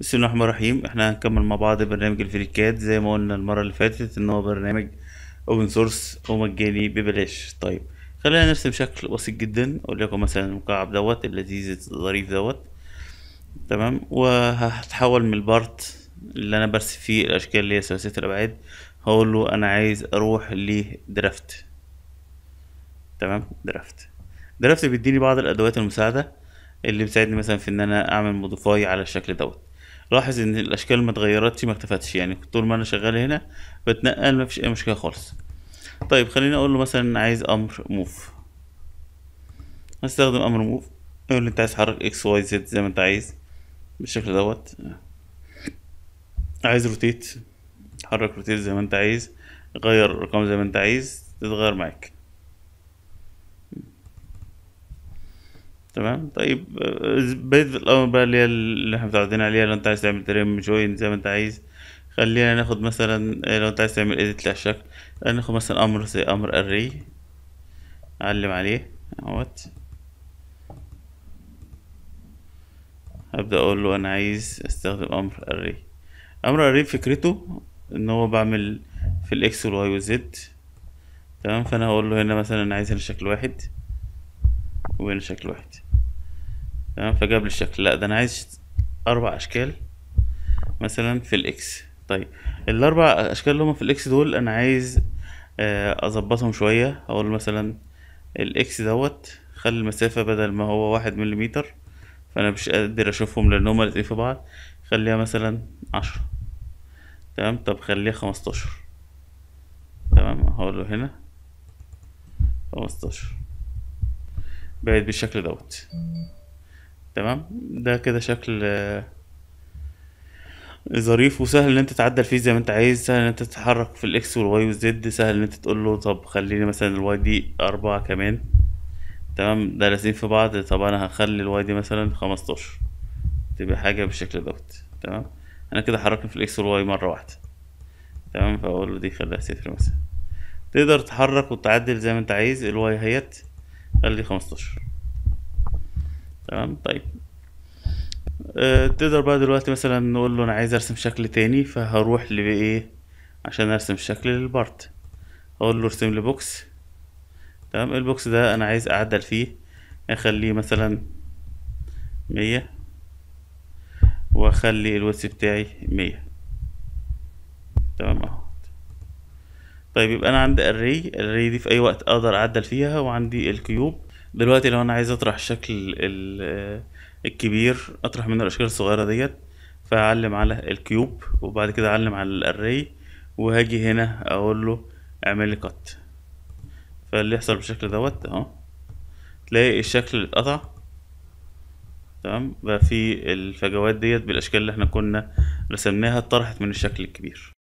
بسم الله الرحمن الرحيم احنا هنكمل مع بعض برنامج الفريكات زي ما قلنا المرة اللي فاتت ان هو برنامج اوبن سورس ومجاني ببلاش طيب خلينا نرسم شكل بسيط جدا اقول لكم مثلا المكعب دوت اللذيذ الظريف دوت تمام وهتحول من البارت اللي انا برسم فيه الاشكال اللي هي ثلاثية الابعاد هقول له انا عايز اروح لدرافت تمام درافت درافت بيديني بعض الادوات المساعدة اللي بتساعدني مثلا في ان انا اعمل موديفاي على الشكل دوت لاحظ ان الاشكال ما اتغيرتش ما اختفتش يعني طول ما انا شغال هنا بتنقل ما فيش اي مشكله خالص طيب خليني اقول له مثلا عايز امر موف هستخدم امر موف اقول انت عايز تحرك اكس واي زد زي ما انت عايز بالشكل دوت عايز روتيت حرك روتيت زي ما انت عايز غير الارقام زي ما انت عايز تتغير معاك تمام طيب بيض الامر بقى اللي هي اللي احنا متعودين عليها لو انت عايز تعمل تريم جوين زي ما انت عايز خلينا ناخد مثلا لو انت عايز تعمل ايديت للشكل ناخد مثلا امر زي امر اري اعلم عليه اهوت هبدا اقول له انا عايز استخدم امر اري امر اري فكرته ان هو بعمل في الاكس والواي والزد تمام فانا هقول له هنا مثلا انا عايز هنا شكل واحد وهنا شكل واحد تمام فجاب لي الشكل لا ده انا عايز اربع اشكال مثلا في الاكس طيب الاربع اشكال اللي هم في الاكس دول انا عايز آه، اظبطهم شويه اقول مثلا الاكس دوت خلي المسافه بدل ما هو واحد مليمتر فانا مش قادر اشوفهم لان هما الاتنين في بعض خليها مثلا عشرة تمام طب خليها خمستاشر تمام هقوله هنا خمستاشر بقت بالشكل دوت تمام ده كده شكل آه، ظريف وسهل ان انت تعدل فيه زي ما انت عايز سهل ان انت تتحرك في الاكس والواي والزد سهل ان انت تقول له طب خليني مثلا الواي دي أربعة كمان تمام ده لازم في بعض طب انا هخلي الواي دي مثلا خمستاشر تبقى حاجة بالشكل دوت تمام انا كده حركت في الاكس والواي مرة واحدة تمام فاقول له دي خليها صفر مثلا تقدر تحرك وتعدل زي ما انت عايز الواي هيت خلي خمستاشر تمام طيب آه، تقدر بقى دلوقتي مثلا نقول له انا عايز ارسم شكل تاني فهروح لايه عشان ارسم الشكل للبارت اقول له ارسم لي بوكس تمام البوكس ده انا عايز اعدل فيه اخليه مثلا مية واخلي الوتس بتاعي مية تمام اهو طيب يبقى انا عندي الري الري دي في اي وقت اقدر اعدل فيها وعندي الكيوب دلوقتي لو انا عايز اطرح الشكل الكبير اطرح منه الاشكال الصغيره ديت فاعلم على الكيوب وبعد كده اعلم على الاري وهاجي هنا اقول له اعمل لي كات فاللي يحصل بالشكل دوت اهو تلاقي الشكل اتقطع تمام بقى في الفجوات ديت بالاشكال اللي احنا كنا رسمناها اتطرحت من الشكل الكبير